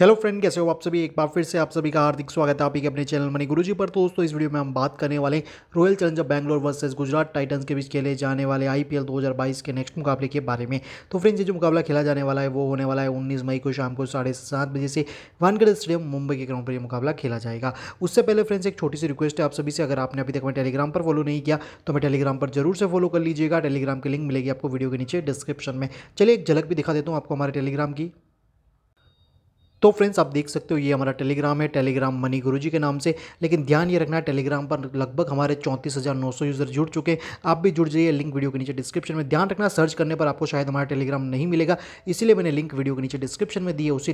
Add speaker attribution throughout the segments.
Speaker 1: hello friend कैसे हो आप सभी एक बार फिर से आप सभी का हार्दिक स्वागत है आप ही के अपने चैनल मनी गुरुजी पर तो दोस्तों इस वीडियो में हम बात करने वाले royal challenger Bangalore versus Gujarat titans के बीच खेले जाने वाले आईपीएल 2022 के नेक्स्ट मुकाबले के बारे में तो फ्रेंड्स ये जो मुकाबला खेला जाने वाला है वो होने वाला है उन्नीस मई को शाम को साढ़े सात बजे से वानगढ़ स्टेडियम मुंबई के ग्राउंड पर यह मुकाबला खेला जाएगा उससे पहले फ्रेंड्स एक छोटी सी रिक्वेस्ट है आप सभी से अगर आपने अभी तक मैं टेलीग्राम पर फॉलो नहीं किया तो मैं टेलीग्राम पर जरूर से फॉलो कर लीजिएगा टेलीग्राम की लिंक मिलेगी आपको वीडियो के नीचे डिस्क्रिप्शन में चलिए एक झलक भी दिखा देता हूँ आपको हमारे टेलीग्राम की तो फ्रेंड्स आप देख सकते हो ये हमारा टेलीग्राम है टेलीग्राम मनी गुरु के नाम से लेकिन ध्यान ये रखना टेलीग्राम पर लगभग हमारे चौंतीस यूज़र जुड़ चुके हैं आप भी जुड़ जाइए लिंक वीडियो के नीचे डिस्क्रिप्शन में ध्यान रखना सर्च करने पर आपको शायद हमारा टेलीग्राम नहीं मिलेगा इसीलिए मैंने लिंक वीडियो के नीचे डिस्क्रिप्शन में दिए उसी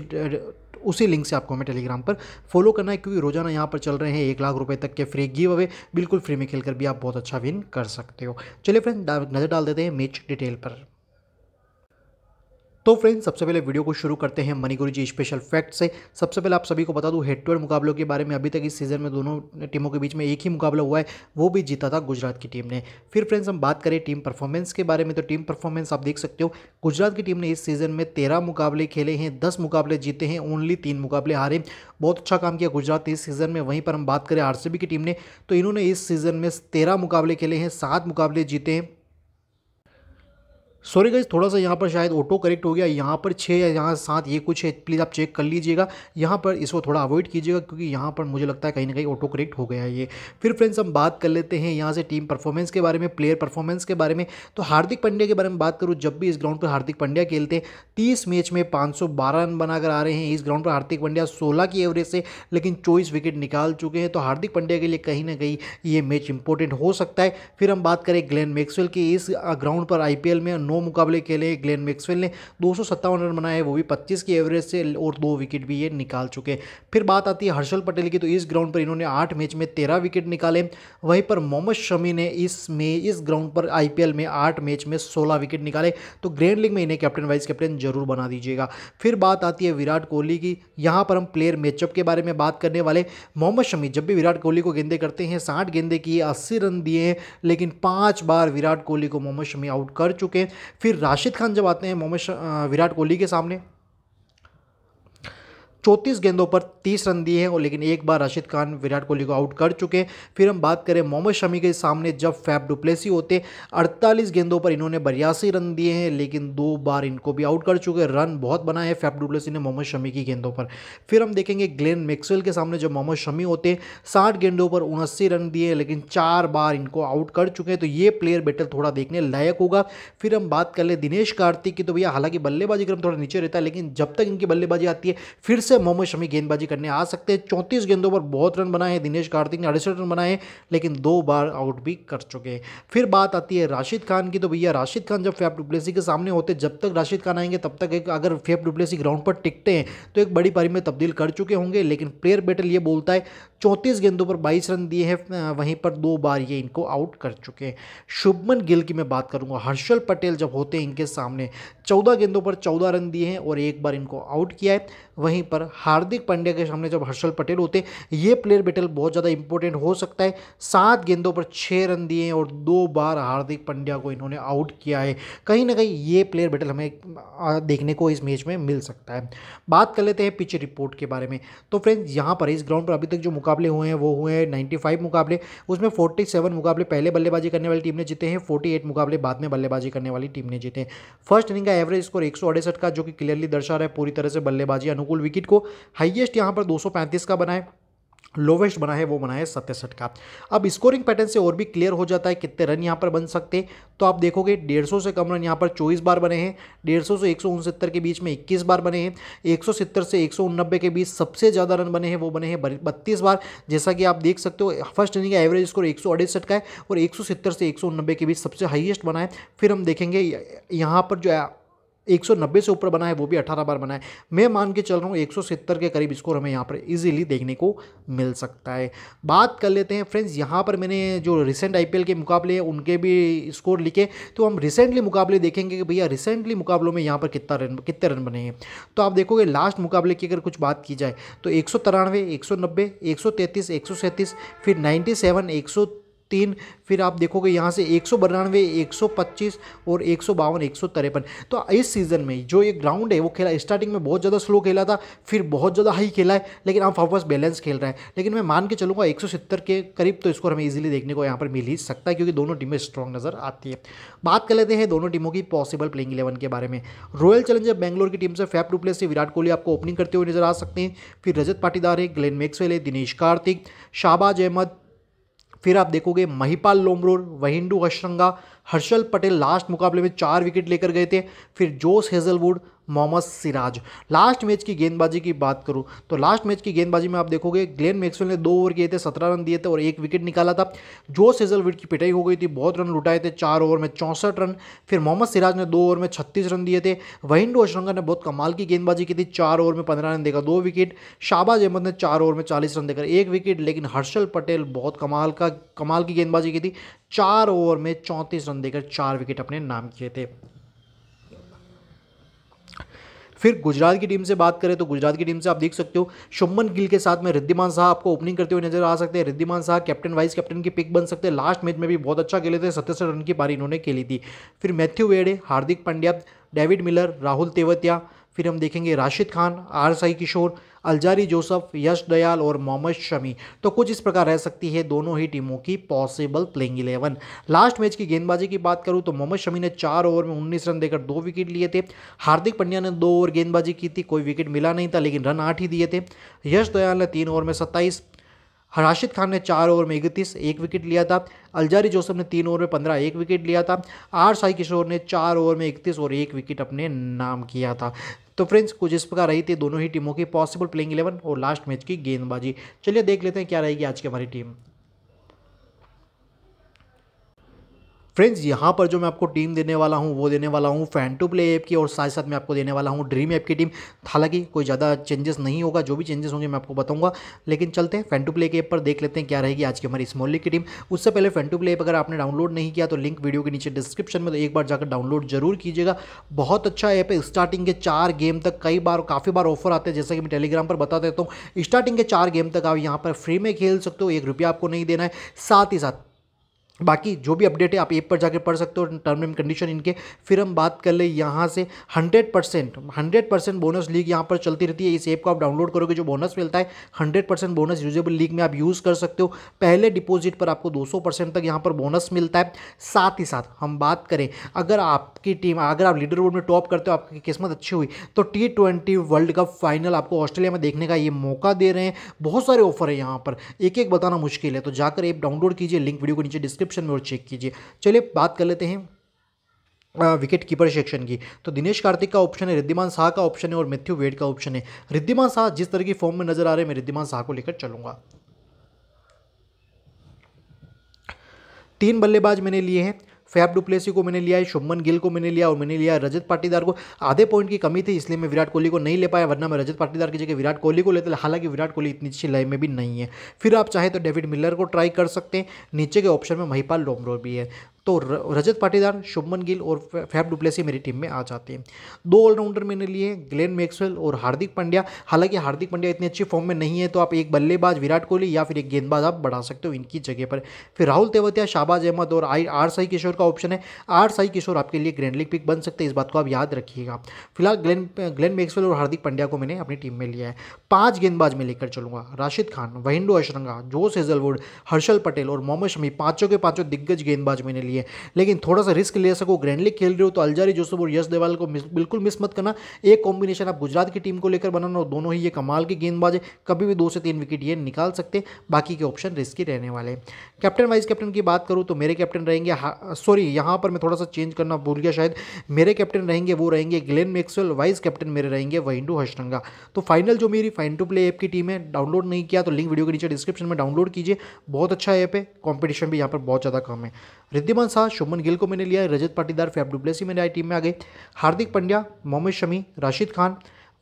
Speaker 1: उसी लिंक से आपको हमें टेलीग्राम पर फॉलो करना है क्योंकि रोजाना यहाँ पर चल रहे हैं एक लाख रुपये तक के फ्री गिव अवे बिल्कुल फ्री में खेलकर भी आप बहुत अच्छा विन कर सकते हो चलिए फ्रेंड नज़र डाल देते हैं मैच डिटेल पर तो फ्रेंड्स सबसे पहले वीडियो को शुरू करते हैं मनी गुरु जी स्पेशल फैक्ट से सबसे पहले आप सभी को बता दूं हेड टू हेड मुकाबलों के बारे में अभी तक इस सीज़न में दोनों टीमों के बीच में एक ही मुकाबला हुआ है वो भी जीता था गुजरात की टीम ने फिर फ्रेंड्स हम बात करें टीम परफॉर्मेंस के बारे में तो टीम परफॉर्मेंस आप देख सकते हो गुजरात की टीम ने इस सीज़न में तेरह मुकाबले खेले हैं दस मुकाबले जीते हैं ओनली तीन मुकाबले हारे बहुत अच्छा काम किया गुजरात इस सीज़न में वहीं पर हम बात करें आर की टीम ने तो इन्होंने इस सीज़न में तेरह मुकाबले खेले हैं सात मुकाबले जीते हैं सॉरी गाइज थोड़ा सा यहाँ पर शायद ऑटो करेक्ट हो गया यहाँ पर छः या यहाँ सात ये कुछ है प्लीज़ आप चेक कर लीजिएगा यहाँ पर इसको थोड़ा अवॉइड कीजिएगा क्योंकि यहाँ पर मुझे लगता है कहीं ना कहीं ऑटो करेक्ट हो गया है ये फिर फ्रेंड्स हम बात कर लेते हैं यहाँ से टीम परफॉर्मेंस के बारे में प्लेयर परफॉर्मेंस के बारे में तो हार्दिक पंड्या के बारे में बात करूँ जब भी इस ग्राउंड पर हार्दिक पंड्या खेलते हैं तीस मैच में पाँच रन बनाकर आ रहे हैं इस ग्राउंड पर हार्दिक पंड्या सोलह की एवरेज से लेकिन चौबीस विकेट निकाल चुके हैं तो हार्दिक पंड्या के लिए कहीं ना कहीं ये मैच इंपॉर्टेंट हो सकता है फिर हम बात करें ग्लैन मैक्सवेल की इस ग्राउंड पर आई में नौ मुकाबले खेले ग्लेन मैक्सवेल ने दो रन बनाए वो भी पच्चीस की एवरेज से और दो विकेट भी ये निकाल चुके फिर बात आती है हर्षल पटेल की तो इस ग्राउंड पर इन्होंने आठ मैच में तेरह विकेट निकाले वहीं पर मोहम्मद शमी ने इस में इस ग्राउंड पर आईपीएल में आठ मैच में सोलह विकेट निकाले तो ग्रैंड लीग में इन्हें कैप्टन वाइस कैप्टन जरूर बना दीजिएगा फिर बात आती है विराट कोहली की यहाँ पर हम प्लेयर मैचअप के बारे में बात करने वाले मोहम्मद शमी जब भी विराट कोहली को गेंदे करते हैं साठ गेंदे किए अस्सी रन दिए हैं लेकिन पाँच बार विराट कोहली को मोहम्मद शमी आउट कर चुके हैं फिर राशिद खान जब आते हैं मोहम्मद विराट कोहली के सामने चौंतीस गेंदों पर तीस रन दिए हैं और लेकिन एक बार राशिद खान विराट कोहली को आउट कर चुके हैं फिर हम बात करें मोहम्मद शमी के सामने जब फैब डुप्लेसी होते अड़तालीस गेंदों पर इन्होंने बयासी रन दिए हैं लेकिन दो बार इनको भी आउट कर चुके रन बहुत बनाए हैं फैब डुप्लेसी ने मोहम्मद शमी की गेंदों पर फिर हम देखेंगे ग्लेन मैक्सवेल के सामने जब मोहम्मद शमी होते साठ गेंदों पर उनासी रन दिए लेकिन चार बार इनको आउट कर चुके हैं तो ये प्लेयर बैटल थोड़ा देखने लायक होगा फिर हम बात कर ले दिनेश कार्तिक की तो भैया हालांकि बल्लेबाजी क्रम थोड़ा नीचे रहता है लेकिन जब तक इनकी बल्लेबाजी आती है फिर से मोहम्मद शमी गेंदबाजी करने आ सकते हैं चौंतीस गेंदों पर बहुत रन बनाए हैं दिनेश कार्तिक ने अड़सठ रन बनाए लेकिन दो बार आउट भी कर चुके हैं फिर बात आती है राशिद खान की तो भैया राशिद खान जब फेफ डुप्लेसी के सामने होते जब तक राशिद खान आएंगे तब तक एक अगर फेफ डुप्लेसी ग्राउंड पर टिकते हैं तो एक बड़ी पारी में तब्दील कर चुके होंगे लेकिन प्लेयर बैटल ये बोलता है चौंतीस गेंदों पर बाईस रन दिए हैं वहीं पर दो बार ये इनको आउट कर चुके हैं शुभमन गिल की मैं बात करूंगा हर्षल पटेल जब होते हैं इनके सामने चौदह गेंदों पर चौदह रन दिए हैं और एक बार इनको आउट किया है वहीं पर पर हार्दिक पांड्या के सामने जब हर्षल पटेल होते ये प्लेयर बेटल बहुत ज़्यादा इंपॉर्टेंट हो सकता है सात गेंदों पर छः रन दिए और दो बार हार्दिक पांड्या को इन्होंने आउट किया है कहीं ना कहीं ये प्लेयर बेटल हमें देखने को इस मैच में मिल सकता है बात कर लेते हैं पिच रिपोर्ट के बारे में तो फ्रेंड्स यहाँ पर इस ग्राउंड पर अभी तक जो मुकाबले हुए हैं वो हुए हैं नाइन्टी मुकाबले उसमें फोर्टी मुकाबले पहले बल्लेबाजी करने वाली टीम ने जीते हैं फोर्टी मुकाबले बाद में बल्लेबाजी करने वाली टीम ने जीते हैं फर्स्ट इनिंग का एवरेज स्कोर एक का जो कि क्लियरली दर्शा रहा है पूरी तरह से बल्लेबाजी अनुकूल विकेट को हाइएस्ट यहाँ पर दो का बनाए लोवेस्ट बना है वो बना है सत्यासठ का अब स्कोरिंग पैटर्न से और भी क्लियर हो जाता है कितने रन यहाँ पर बन सकते तो आप देखोगे 150 से कम रन यहाँ पर 24 बार बने हैं 150 से एक के बीच में 21 बार बने हैं 170 से एक के बीच सबसे ज़्यादा रन बने हैं वो बने हैं बत्तीस बार जैसा कि आप देख सकते हो फर्स्ट इनिंग का एवरेज स्कोर एक का है और एक से एक के बीच सबसे हाइएस्ट बना है फिर हम देखेंगे यहाँ पर जो 190 से ऊपर बना है वो भी 18 बार बना है मैं मान के चल रहा हूँ सत्तर के करीब स्कोर हमें यहाँ पर इजीली देखने को मिल सकता है बात कर लेते हैं फ्रेंड्स यहाँ पर मैंने जो रिसेंट आईपीएल के मुकाबले हैं उनके भी स्कोर लिखे तो हम रिसेंटली मुकाबले देखेंगे कि भैया रिसेंटली मुकाबलों में यहाँ पर कितना रन कितने रन बने हैं तो आप देखोगे लास्ट मुकाबले की अगर कुछ बात की जाए तो एक सौ तिरानवे एक सौ नब्बे एक सौ तैंतीस एक सौ सैंतीस फिर नाइन्टी सेवन एक सौ तीन फिर आप देखोगे यहाँ से एक सौ बरानवे एक सौ पच्चीस और एक सौ बावन एक सौ तिरपन तो इस सीज़न में जो ये ग्राउंड है वो खेला स्टार्टिंग में बहुत ज़्यादा स्लो खेला था फिर बहुत ज़्यादा हाई खेला है लेकिन अब वापस बैलेंस खेल रहा है लेकिन मैं मान के चलूँगा एक के करीब तो स्कोर हमें ईजिली देखने को यहाँ पर मिल ही सकता है क्योंकि दोनों टीमें स्ट्रॉन्ग नज़र आती है बात कर लेते हैं दोनों टीमों की पॉसिबल प्लेइंग इलेवन के बारे में रॉयल चैलेंजर बैंगलोर की टीम से फैप डुप्लेस से विराट कोहली आपको ओपनिंग करते हुए नजर आ सकते हैं फिर रजत पाटीदार है ग्लेन मैक्सवेल है दिनेश कार्तिक शाहबाज अहमद फिर आप देखोगे महिपाल लोमरोर वहिंडू अश्रंगा हर्षल पटेल लास्ट मुकाबले में चार विकेट लेकर गए थे फिर Josh Hazlewood Mohammed Siraj last match की गेंदबाजी की बात करूँ तो लास्ट मैच की गेंदबाजी में आप देखोगे ग्लेन मैक्सवेल ने दो ओवर किए थे सत्रह रन दिए थे और एक विकेट निकाला था जो सेजलविड की पिटाई हो गई थी बहुत रन लुटाए थे चार ओवर में चौंसठ रन फिर मोहम्मद सिराज ने दो ओवर में छत्तीस रन दिए थे वहिंडो अशरंगा ने बहुत कमाल की गेंदबाजी की थी चार ओवर में पंद्रह रन देकर दो विकेट शाहबाज अहमद ने चार ओवर में चालीस रन देकर एक विकेट लेकिन हर्षल पटेल बहुत कमाल का कमाल की गेंदबाजी की थी चार ओवर में चौंतीस रन देकर चार विकेट अपने नाम किए थे फिर गुजरात की टीम से बात करें तो गुजरात की टीम से आप देख सकते हो शुभमन गिल के साथ में रिद्धिमान शाह आपको ओपनिंग करते हुए नजर आ सकते हैं Wriddhiman Saha captain vice captain की पिक बन सकते हैं लास्ट मैच में भी बहुत अच्छा खेले थे सत्तर रन की पारी इन्होंने खेली थी फिर Matthew Wade Hardik Pandya David Miller Rahul Tewatia फिर हम देखेंगे Rashid Khan R Sai Kishore Alzarri Joseph Yash Dayal और मोहम्मद शमी तो कुछ इस प्रकार रह सकती है दोनों ही टीमों की possible playing eleven last match की गेंदबाजी की बात करूँ तो मोहम्मद शमी ने चार ओवर में उन्नीस रन देकर दो विकेट लिए थे हार्दिक पंड्या ने दो ओवर गेंदबाजी की थी कोई विकेट मिला नहीं था लेकिन रन आठ ही दिए थे यश दयाल ने तीन ओवर में सत्ताईस हराशिद खान ने चार ओवर में इकतीस एक विकेट लिया था अलजारी जोसफ ने तीन ओवर में पंद्रह एक विकेट लिया था आर साई किशोर ने चार ओवर में इकतीस और एक विकेट अपने नाम किया था तो फ्रेंड्स कुछ इस प्रकार रही थी दोनों ही टीमों की पॉसिबल प्लेइंग इलेवन और लास्ट मैच की गेंदबाजी चलिए देख लेते हैं क्या रहेगी आज की हमारी टीम फ्रेंड्स यहाँ पर जो मैं आपको टीम देने वाला हूँ वो देने वाला हूँ फैन टू प्ले ऐप की और साथ साथ मैं आपको देने वाला हूँ ड्रीम ऐप की टीम हालांकि कोई ज़्यादा चेंजेस नहीं होगा जो भी चेंजेस होंगे मैं आपको बताऊँगा लेकिन चलते हैं फैन टू प्ले के ऐप पर देख लेते हैं क्या रहेगी आज की हमारी स्मॉल लीग की टीम उससे पहले फैन टू प्ले ऐप अगर आपने डाउनलोड नहीं किया तो लिंक वीडियो के नीचे डिस्क्रिप्शन में तो एक बार जाकर डाउनलोड जरूर कीजिएगा बहुत अच्छा ऐप है स्टार्टिंग के चार गेम तक कई बार काफ़ी बार ऑफर आते हैं जैसा कि मैं टेलीग्राम पर बता देता हूँ स्टार्टिंग के चार गेम तक आप यहाँ पर फ्री में खेल सकते हो एक रुपया आपको नहीं देना है साथ ही साथ बाकी जो भी अपडेट है आप ऐप पर जाकर पढ़ सकते हो टर्म एंड कंडीशन इनके फिर हम बात कर ले यहाँ से 100 percent hundred percent bonus league यहाँ पर चलती रहती है इस ऐप को आप डाउनलोड करोगे जो बोनस मिलता है 100 परसेंट बोनस यूजेबल लीग में आप यूज़ कर सकते हो पहले डिपॉजिट पर आपको 200 परसेंट तक यहाँ पर बोनस मिलता है साथ ही साथ हम बात करें अगर आपकी टीम अगर आप लीडर बोर्ड में टॉप करते हो आपकी किस्मत अच्छी हुई तो टी वर्ल्ड कप फाइनल आपको ऑस्ट्रेलिया में देखने का ये मौका दे रहे हैं बहुत सारे ऑफर है यहाँ पर एक एक बताना मुश्किल है तो जाकर ऐप डाउनलोड कीजिए लिंक वीडियो को नीचे डिस्क्रिप्ट डिस्क्रिप्शन में और चेक कीजिए चलिए बात कर लेते हैं विकेट कीपर सेक्शन की तो दिनेश कार्तिक का ऑप्शन है रिद्धिमान शाह का ऑप्शन है और मैथ्यू वेड का ऑप्शन है रिद्धिमान शाह जिस तरह की फॉर्म में नजर आ रहे हैं मैं रिद्धिमान शाह को लेकर चलूंगा तीन बल्लेबाज मैंने लिए हैं फैफ डुप्लेसी को मैंने लिया है शुभमन गिल को मैंने लिया और मैंने लिया रजत पाटीदार को आधे पॉइंट की कमी थी इसलिए मैं विराट कोहली को नहीं ले पाया वरना मैं रजत पाटीदार की जगह विराट कोहली को लेता हालांकि विराट कोहली इतनी अच्छी लाइन में भी नहीं है फिर आप चाहे तो डेविड मिलर को ट्राई कर सकते हैं नीचे के ऑप्शन में महिपाल डोमरो भी है तो रजत पाटीदार शुभमन गिल और फैफ डुप्लेसी मेरी टीम में आ जाते हैं दो ऑलराउंडर मैंने लिए ग्लेन मैक्सवेल और हार्दिक पांड्या हालांकि हार्दिक पांड्या इतनी अच्छी फॉर्म में नहीं है तो आप एक बल्लेबाज विराट कोहली या फिर एक गेंदबाज आप बढ़ा सकते हो इनकी जगह पर फिर राहुल तेवतिया शाहबाज अहमद और आई आर साई किशोर का ऑप्शन है आर साई किशोर आपके लिए ग्रैंड लीग पिक बन सकते हैं इस बात को आप याद रखिएगा फिलहाल ग्लेन ग्लेन मैक्सवेल और हार्दिक पांड्या को मैंने अपनी टीम में लिया है पाँच गेंदबाज में लेकर चलूंगा राशिद खान वहिंडो अशरंगा जोस हेजलवुड हर्षल पटेल और मोहम्मद शमी पाँचों के पाँचों दिग्गज गेंदबाज मैंने लिए लेकिन थोड़ा सा रिस्क ले सको ग्रैंडली खेल रहे हो तो अलजारी जोसफ और यश देवाल को मिस, बिल्कुल मिस मत करना एक कॉम्बिनेशन आप गुजरात की टीम को लेकर बनाना और दोनों ही ये कमाल के गेंदबाज है कभी भी दो से तीन विकेट ये निकाल सकते बाकी के ऑप्शन रिस्की रहने वाले कैप्टन वाइस कैप्टन की बात करूँ तो मेरे कैप्टन रहेंगे सॉरी यहाँ पर मैं थोड़ा सा चेंज करना भूल गया शायद मेरे कैप्टन रहेंगे वो रहेंगे ग्लेन मेक्सवेल वाइस कैप्टन मेरे रहेंगे वहिंडू हशरंगा तो फाइनल जो मेरी फाइन टू प्ले ऐप की टीम है डाउनलोड नहीं किया तो लिंक वीडियो के नीचे डिस्क्रिप्शन में डाउनलोड कीजिए बहुत अच्छा ऐप है कंपटीशन भी यहाँ पर बहुत ज़्यादा कम है रिद्धि सुमन शाह शुभमन गिल को मैंने लिया है रजत पाटीदार फैफ डुब्लेसी मेरे आई टीम में आ गए हार्दिक पंड्या मोहम्मद शमी राशिद खान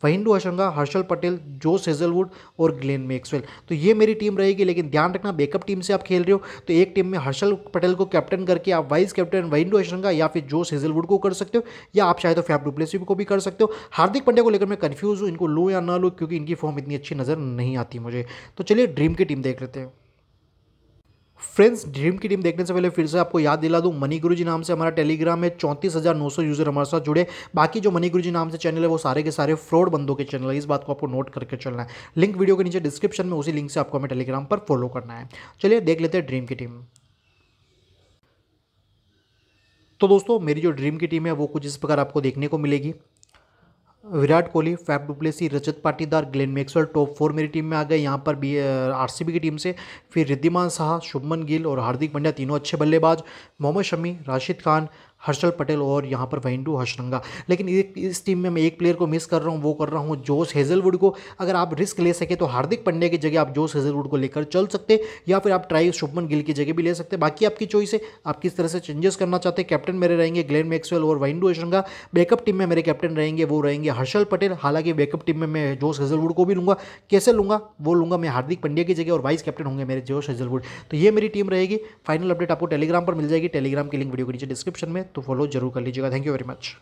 Speaker 1: फहिंदू अशंगा हर्षल पटेल जोस हेजलवुड और ग्लेन मेक्सवेल तो ये मेरी टीम रहेगी लेकिन ध्यान रखना बैकअप टीम से आप खेल रहे हो तो एक टीम में हर्षल पटेल को कैप्टन करके आप वाइस कैप्टन वहिंदू हशंगा या फिर जोस हेजलवुड को कर सकते हो या आप चाहे तो फैफ डुप्लेसी को भी कर सकते हो हार्दिक पंड्या को लेकर मैं कन्फ्यूज़ हूँ इनको लूँ या ना लूँ क्योंकि इनकी फॉर्म इतनी अच्छी नज़र नहीं आती मुझे तो चलिए ड्रीम की टीम देख लेते हैं फ्रेंड्स ड्रीम की टीम देखने से पहले फिर से आपको याद दिला दूं मनी गुरु जी नाम से हमारा टेलीग्राम है चौंतीस हज़ार नौ सौ यूज़र हमारे साथ जुड़े बाकी जो मनी गुरु जी नाम से चैनल है वो सारे के सारे फ्रॉड बंदों के चैनल है इस बात को आपको नोट करके चलना है लिंक वीडियो के नीचे डिस्क्रिप्शन में उसी लिंक से आपको हमें टेलीग्राम पर फॉलो करना है चलिए देख लेते हैं ड्रीम की टीम तो दोस्तों मेरी जो ड्रीम की टीम है वो कुछ इस प्रकार आपको देखने को मिलेगी Virat Kohli Faf du Plessis Rajat Patidar Glenn Maxwell top four मेरी टीम में आ गए यहाँ पर बी बी की टीम से फिर रिद्धिमान शाह शुभमन गिल और हार्दिक पंड्या तीनों अच्छे बल्लेबाज मोहम्मद शमी राशिद खान हर्षल पटेल और यहाँ पर वेंडू हशरंगा लेकिन इस टीम में मैं एक प्लेयर को मिस कर रहा हूँ वो कर रहा हूँ जोश हेजलवुड को अगर आप रिस्क ले सके तो हार्दिक पंड्या की जगह आप जोश हेजलवुड को लेकर चल सकते या फिर आप ट्राई शुभमन गिल की जगह भी ले सकते बाकी आपकी चॉइस है आप किस तरह से चेंजेस करना चाहते हैं कैप्टन मेरे रहेंगे ग्लेन मैक्सवेल और वेंडू हर्षरंगा बैकअप टीम में मेरे कैप्टन रहेंगे वो रहेंगे हर्षल पटेल हालांकि बैकअप टीम में मैं जोश हेजलवुड को भी लूँगा कैसे लूँगा वो लूँगा मैं हार्दिक पंड्या की जगह और वाइस कैप्टन होंगे मेरे जोश हेजलवुड तो ये मेरी टीम रहेगी फाइनल अपडेट आपको टेलीग्राम पर मिल जाएगी टेलीग्राम की लिंक वीडियो के नीचे डिस्क्रिप्शन में तो फॉलो जरूर कर लीजिएगा थैंक यू वेरी मच